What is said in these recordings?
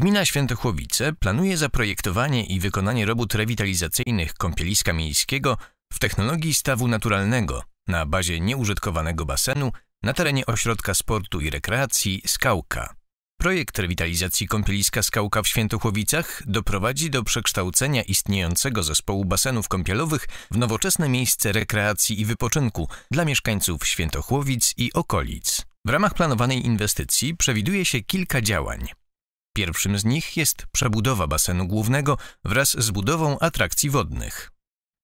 Gmina Świętochłowice planuje zaprojektowanie i wykonanie robót rewitalizacyjnych kąpieliska miejskiego w technologii stawu naturalnego na bazie nieużytkowanego basenu na terenie Ośrodka Sportu i Rekreacji Skałka. Projekt rewitalizacji kąpieliska Skałka w Świętochłowicach doprowadzi do przekształcenia istniejącego zespołu basenów kąpielowych w nowoczesne miejsce rekreacji i wypoczynku dla mieszkańców Świętochłowic i okolic. W ramach planowanej inwestycji przewiduje się kilka działań. Pierwszym z nich jest przebudowa basenu głównego wraz z budową atrakcji wodnych.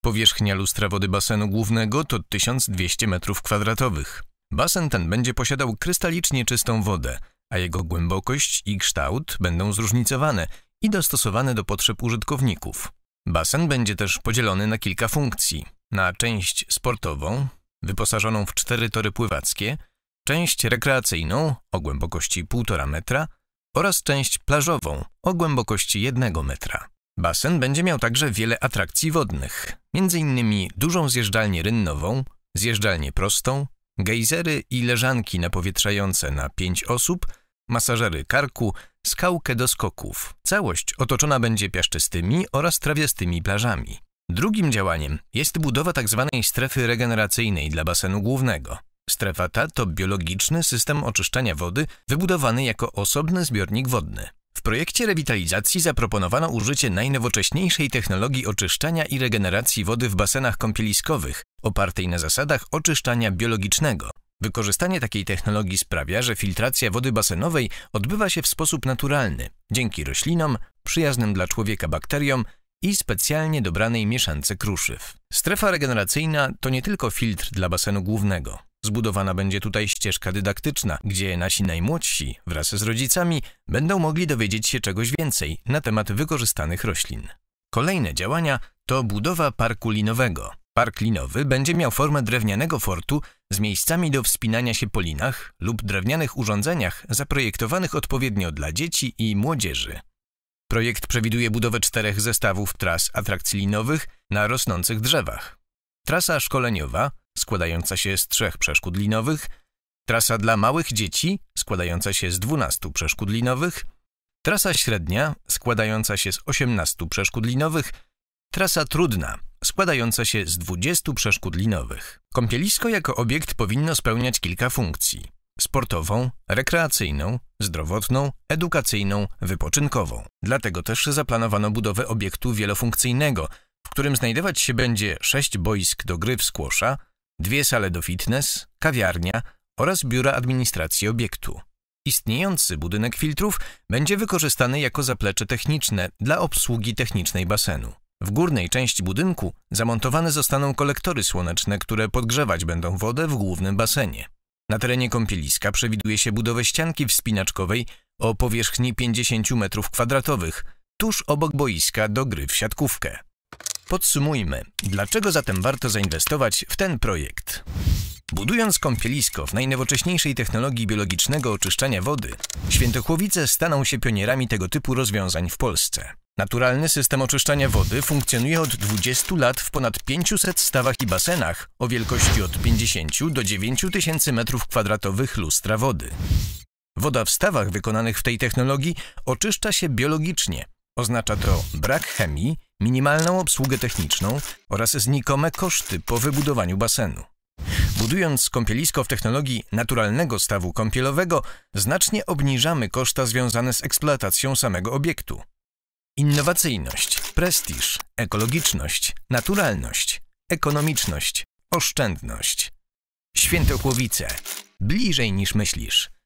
Powierzchnia lustra wody basenu głównego to 1200 m2. Basen ten będzie posiadał krystalicznie czystą wodę, a jego głębokość i kształt będą zróżnicowane i dostosowane do potrzeb użytkowników. Basen będzie też podzielony na kilka funkcji. Na część sportową, wyposażoną w cztery tory pływackie, część rekreacyjną o głębokości 1,5 metra, oraz część plażową o głębokości 1 metra. Basen będzie miał także wiele atrakcji wodnych, m.in. dużą zjeżdżalnię rynnową, zjeżdżalnię prostą, gejzery i leżanki napowietrzające na 5 osób, masażery karku, skałkę do skoków. Całość otoczona będzie piaszczystymi oraz trawiastymi plażami. Drugim działaniem jest budowa tzw. Tak strefy regeneracyjnej dla basenu głównego. Strefa ta to biologiczny system oczyszczania wody wybudowany jako osobny zbiornik wodny. W projekcie rewitalizacji zaproponowano użycie najnowocześniejszej technologii oczyszczania i regeneracji wody w basenach kąpieliskowych, opartej na zasadach oczyszczania biologicznego. Wykorzystanie takiej technologii sprawia, że filtracja wody basenowej odbywa się w sposób naturalny, dzięki roślinom, przyjaznym dla człowieka bakteriom i specjalnie dobranej mieszance kruszyw. Strefa regeneracyjna to nie tylko filtr dla basenu głównego. Zbudowana będzie tutaj ścieżka dydaktyczna, gdzie nasi najmłodsi wraz z rodzicami będą mogli dowiedzieć się czegoś więcej na temat wykorzystanych roślin. Kolejne działania to budowa parku linowego. Park linowy będzie miał formę drewnianego fortu z miejscami do wspinania się po linach lub drewnianych urządzeniach zaprojektowanych odpowiednio dla dzieci i młodzieży. Projekt przewiduje budowę czterech zestawów tras atrakcji linowych na rosnących drzewach. Trasa szkoleniowa składająca się z trzech przeszkód linowych, trasa dla małych dzieci, składająca się z 12 przeszkód linowych, trasa średnia, składająca się z 18 przeszkód linowych, trasa trudna, składająca się z 20 przeszkód linowych. Kąpielisko jako obiekt powinno spełniać kilka funkcji. Sportową, rekreacyjną, zdrowotną, edukacyjną, wypoczynkową. Dlatego też zaplanowano budowę obiektu wielofunkcyjnego, w którym znajdować się będzie sześć boisk do gry w skłosza, dwie sale do fitness, kawiarnia oraz biura administracji obiektu. Istniejący budynek filtrów będzie wykorzystany jako zaplecze techniczne dla obsługi technicznej basenu. W górnej części budynku zamontowane zostaną kolektory słoneczne, które podgrzewać będą wodę w głównym basenie. Na terenie kąpieliska przewiduje się budowę ścianki wspinaczkowej o powierzchni 50 m2, tuż obok boiska do gry w siatkówkę. Podsumujmy, dlaczego zatem warto zainwestować w ten projekt? Budując kąpielisko w najnowocześniejszej technologii biologicznego oczyszczania wody, Świętochłowice staną się pionierami tego typu rozwiązań w Polsce. Naturalny system oczyszczania wody funkcjonuje od 20 lat w ponad 500 stawach i basenach o wielkości od 50 do 9000 m2 lustra wody. Woda w stawach wykonanych w tej technologii oczyszcza się biologicznie, Oznacza to brak chemii, minimalną obsługę techniczną oraz znikome koszty po wybudowaniu basenu. Budując kąpielisko w technologii naturalnego stawu kąpielowego, znacznie obniżamy koszta związane z eksploatacją samego obiektu. Innowacyjność, prestiż, ekologiczność, naturalność, ekonomiczność, oszczędność. Świętokłowice. Bliżej niż myślisz.